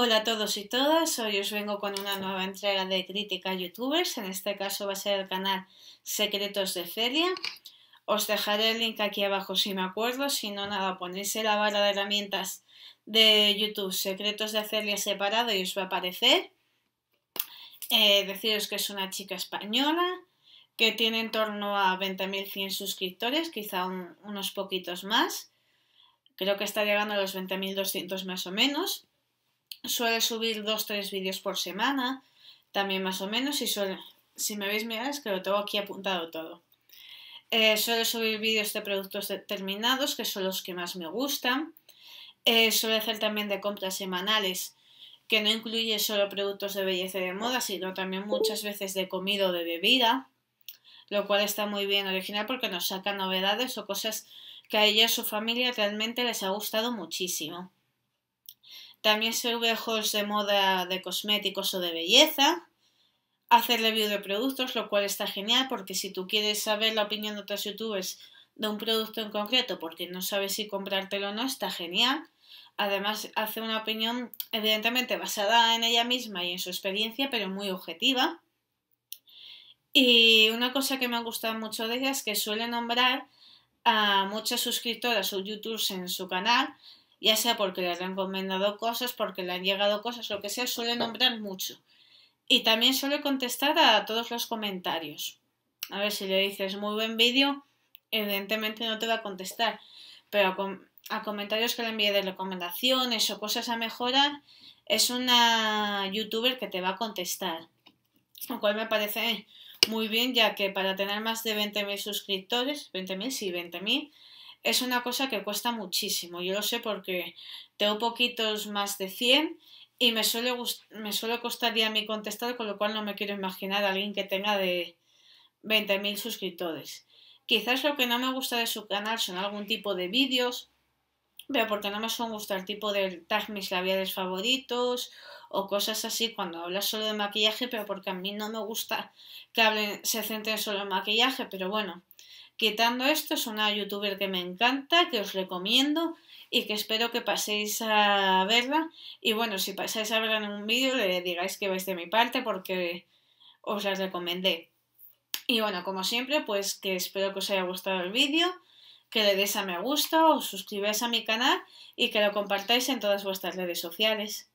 Hola a todos y todas, hoy os vengo con una nueva entrega de Crítica Youtubers, en este caso va a ser el canal Secretos de Celia Os dejaré el link aquí abajo si me acuerdo, si no nada, ponéis la barra de herramientas de YouTube Secretos de Celia separado y os va a aparecer. Eh, deciros que es una chica española, que tiene en torno a 20.100 suscriptores, quizá unos poquitos más. Creo que está llegando a los 20.200 más o menos suele subir dos, tres vídeos por semana, también más o menos, y si me veis mirar es que lo tengo aquí apuntado todo. Eh, suele subir vídeos de productos determinados, que son los que más me gustan. Eh, suele hacer también de compras semanales, que no incluye solo productos de belleza y de moda, sino también muchas veces de comida o de bebida, lo cual está muy bien original porque nos saca novedades o cosas que a ella y a su familia realmente les ha gustado muchísimo. También sirve de moda de cosméticos o de belleza. hacerle review de productos, lo cual está genial porque si tú quieres saber la opinión de otros youtubers de un producto en concreto porque no sabes si comprártelo o no, está genial. Además, hace una opinión evidentemente basada en ella misma y en su experiencia, pero muy objetiva. Y una cosa que me ha gustado mucho de ella es que suele nombrar a muchas suscriptoras o youtubers en su canal ya sea porque le han recomendado cosas, porque le han llegado cosas, lo que sea, suele nombrar mucho. Y también suele contestar a todos los comentarios. A ver, si le dices muy buen vídeo, evidentemente no te va a contestar, pero a, comentarios que le envíe de recomendaciones o cosas a mejorar, es una youtuber que te va a contestar. Lo cual me parece muy bien, ya que para tener más de 20.000 suscriptores, 20.000, sí, 20.000, es una cosa que cuesta muchísimo. Yo lo sé porque tengo poquitos más de 100 y me suele, me suele costar ya a mí contestar, con lo cual no me quiero imaginar a alguien que tenga de 20.000 suscriptores. Quizás lo que no me gusta de su canal son algún tipo de vídeos, pero porque no me suelen gustar tipo de tag mis labiales favoritos o cosas así cuando hablas solo de maquillaje, pero porque a mí no me gusta que hablen, se centren solo en maquillaje, pero bueno, Quitando esto, es una youtuber que me encanta, que os recomiendo y que espero que paséis a verla. Y bueno, si pasáis a verla en un vídeo, le digáis que vais de mi parte porque os las recomendé. Y bueno, como siempre, pues que espero que os haya gustado el vídeo, que le deis a me gusta, os suscribáis a mi canal y que lo compartáis en todas vuestras redes sociales.